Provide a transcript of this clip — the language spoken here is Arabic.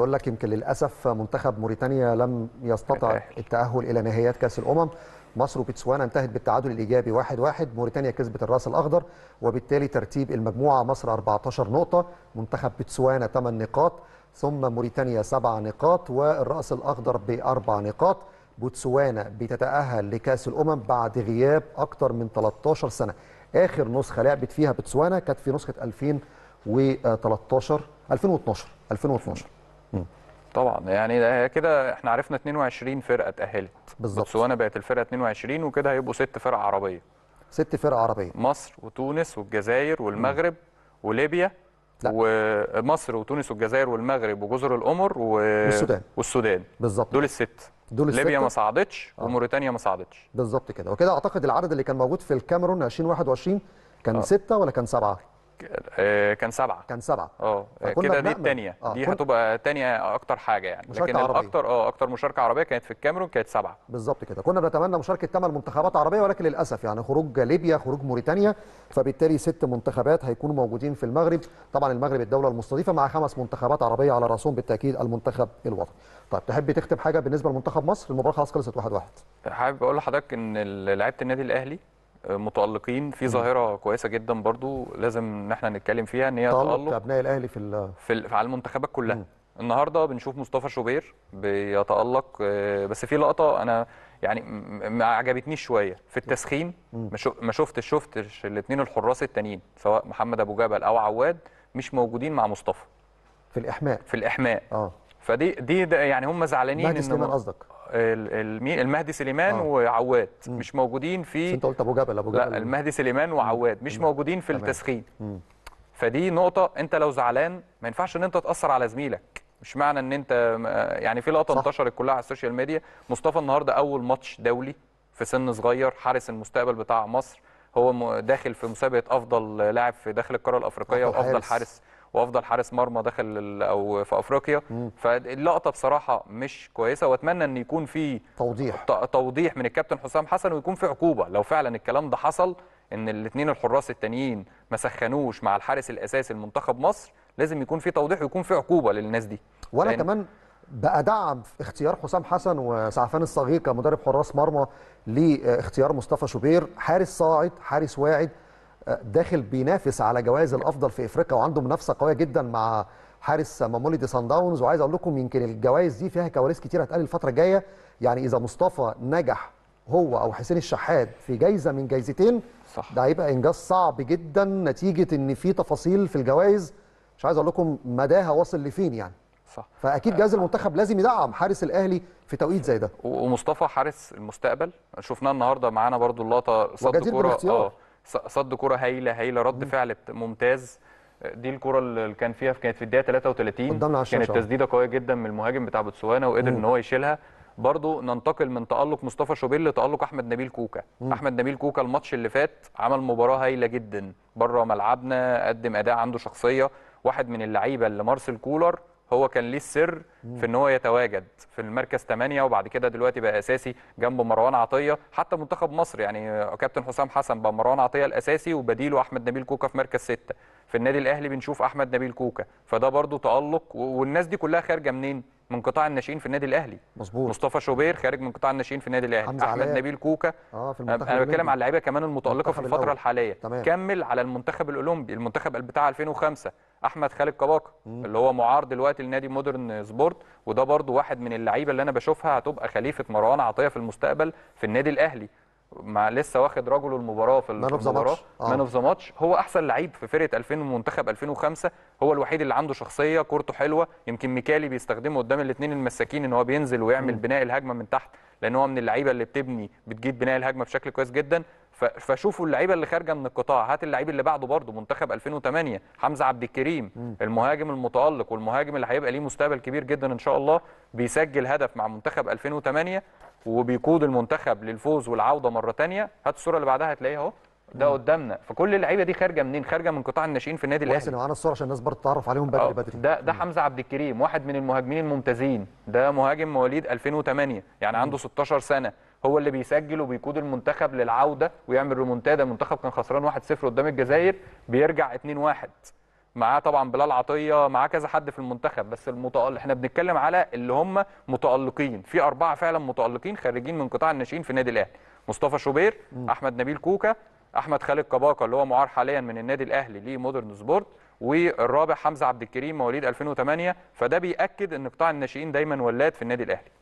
تقول لك يمكن للاسف منتخب موريتانيا لم يستطع التاهل الى نهائيات كاس الامم مصر وبتسوانا انتهت بالتعادل الايجابي 1-1 واحد واحد. موريتانيا كسبت الراس الاخضر وبالتالي ترتيب المجموعه مصر 14 نقطه منتخب بتسوانا 8 نقاط ثم موريتانيا 7 نقاط والراس الاخضر باربع نقاط بوتسوانا بتتاهل لكاس الامم بعد غياب اكثر من 13 سنه اخر نسخه لعبت فيها بوتسوانا كانت في نسخه 2013 2012 2012 طبعا يعني كده احنا عرفنا 22 فرقه اتاهلت بالظبط بوتسوانا بقت الفرقه 22 وكده هيبقوا ست فرق عربيه ست فرق عربيه مصر وتونس والجزائر والمغرب م. وليبيا لا. ومصر وتونس والجزائر والمغرب وجزر القمر و... والسودان والسودان بالظبط دول الست دول ليبيا ما صعدتش آه. وموريتانيا ما صعدتش بالظبط كده وكده اعتقد العدد اللي كان موجود في الكاميرون 2021 كان آه. سته ولا كان سبعه؟ آه، كان سبعة كان سبعة اه, آه، كده دي الثانية آه، دي هتبقى ثانية أكتر حاجة يعني لكن عربية. الأكتر اه أكتر مشاركة عربية كانت في الكاميرون كانت سبعة بالظبط كده كنا بنتمنى مشاركة ثمان منتخبات عربية ولكن للأسف يعني خروج ليبيا خروج موريتانيا فبالتالي ست منتخبات هيكونوا موجودين في المغرب طبعا المغرب الدولة المستضيفة مع خمس منتخبات عربية على رأسهم بالتأكيد المنتخب الوطني طيب تحب تكتب حاجة بالنسبة لمنتخب مصر المباراة خلاص خلصت 1-1 حابب أقول لحضرتك إن لعيبة النادي الأهلي متالقين في ظاهره كويسه جدا برضو لازم ان احنا نتكلم فيها ان هي تالق ابناء الاهلي في, في على المنتخبات كلها النهارده بنشوف مصطفى شوبير بيتالق آه، بس في لقطه انا يعني ما عجبتنيش شويه في التسخين ما شفتش شفتش الاثنين الحراس التانيين سواء محمد ابو جبل او عواد مش موجودين مع مصطفى في الاحماء في الاحماء اه فدي دي يعني هم زعلانين مهدي سليمان قصدك المهدي سليمان آه. وعواد مم. مش موجودين في انت قلت ابو جبل ابو جبل لا المهدي سليمان وعواد مش مم. موجودين في التسخين مم. فدي نقطه انت لو زعلان ما ينفعش ان انت تاثر على زميلك مش معنى ان انت يعني في لقطه انتشرت كلها على السوشيال ميديا مصطفى النهارده اول ماتش دولي في سن صغير حارس المستقبل بتاع مصر هو داخل في مسابقه افضل لاعب في داخل الكره الافريقيه وافضل حارس وافضل حارس مرمى داخل او في افريقيا فاللقطه بصراحه مش كويسه واتمنى ان يكون في توضيح توضيح من الكابتن حسام حسن ويكون في عقوبه لو فعلا الكلام ده حصل ان الاثنين الحراس التانيين ما سخنوش مع الحارس الاساسي لمنتخب مصر لازم يكون في توضيح ويكون في عقوبه للناس دي وانا كمان بأدعم اختيار حسام حسن وسعفان الصغير كمدرب حراس مرمى لاختيار مصطفى شوبير حارس صاعد حارس واعد داخل بينافس على جوائز الافضل في افريقيا وعنده منافسه قويه جدا مع حارس ماموليدي سان داونز وعايز اقول لكم يمكن الجوائز دي فيها كواليس كتير هتقال الفتره الجايه يعني اذا مصطفى نجح هو او حسين الشحات في جايزه من جايزتين صح ده هيبقى انجاز صعب جدا نتيجه ان في تفاصيل في الجوائز مش عايز اقول لكم مداها واصل لفين يعني صح فاكيد جهاز المنتخب لازم يدعم حارس الاهلي في توقيت زي ده ومصطفى حارس المستقبل شفناه النهارده معانا برضو اللقطه صد كوره اه صد كره هايله هايله رد فعل ممتاز دي الكره اللي كان فيها كانت في الدقيقه 33 كانت تسديده قويه جدا من المهاجم بتاع بوتسوانا وقدر ان هو يشيلها برضه ننتقل من تالق مصطفى شوبيل لتالق احمد نبيل كوكا مم. احمد نبيل كوكا الماتش اللي فات عمل مباراه هايله جدا بره ملعبنا قدم اداء عنده شخصيه واحد من اللعيبه اللي مارسيل كولر هو كان ليه السر في ان هو يتواجد في المركز 8 وبعد كده دلوقتي بقى اساسي جنب مروان عطيه حتى منتخب مصر يعني كابتن حسام حسن بقى مروان عطيه الاساسي وبديله احمد نبيل كوكا في مركز 6 في النادي الاهلي بنشوف احمد نبيل كوكا فده برضو تالق والناس دي كلها خارجه منين من قطاع الناشئين في النادي الاهلي مظبوط مصطفى شوبير خارج من قطاع الناشئين في النادي الاهلي احمد نبيل كوكا اه في المنتخب انا بتكلم على اللعيبه كمان المتالقه في الفتره الأول. الحاليه تمام. كمل على المنتخب الاولمبي المنتخب بتاع 2005 احمد خالد كباكا اللي هو معار دلوقتي لنادي مودرن سبورت وده برضو واحد من اللعيبه اللي انا بشوفها هتبقى خليفه مروان عطيه في المستقبل في النادي الاهلي مع لسه واخد رجل المباراه في المباراه مان اوف ذا ماتش هو احسن لعيب في فرقه 2000 ومنتخب 2005 هو الوحيد اللي عنده شخصيه كورته حلوه يمكن ميكالي بيستخدمه قدام الاثنين المساكين ان هو بينزل ويعمل م. بناء الهجمه من تحت لان هو من اللعيبه اللي بتبني بتجيب بناء الهجمه بشكل كويس جدا فشوفوا اللعيبه اللي خارجه من القطاع هات اللعيب اللي بعده برضه منتخب 2008 حمزه عبد الكريم م. المهاجم المتالق والمهاجم اللي هيبقى ليه مستقبل كبير جدا ان شاء الله بيسجل هدف مع منتخب 2008 وبيقود المنتخب للفوز والعوده مره ثانيه هات الصوره اللي بعدها هتلاقيها اهو ده قدامنا فكل اللعيبه دي خارجه منين خارجه من قطاع الناشئين في النادي الاهلي معانا الصوره عشان الناس برضه تعرف عليهم بدري اه، بدري ده ده حمزه عبد الكريم واحد من المهاجمين الممتازين ده مهاجم مواليد 2008 يعني عنده 16 سنه هو اللي بيسجل وبيقود المنتخب للعوده ويعمل ريمونتادا المنتخب كان خسران 1-0 قدام الجزائر بيرجع 2-1 معاه طبعا بلال عطيه معاه كذا حد في المنتخب بس المتألق احنا بنتكلم على اللي هم متالقين في اربعه فعلا متالقين خريجين من قطاع الناشئين في النادي الاهلي مصطفى شوبير م. احمد نبيل كوكا احمد خالد كباكا اللي هو معار حاليا من النادي الاهلي لمودرن سبورت والرابع حمزه عبد الكريم مواليد 2008 فده بياكد ان قطاع الناشئين دايما ولاد في النادي الاهلي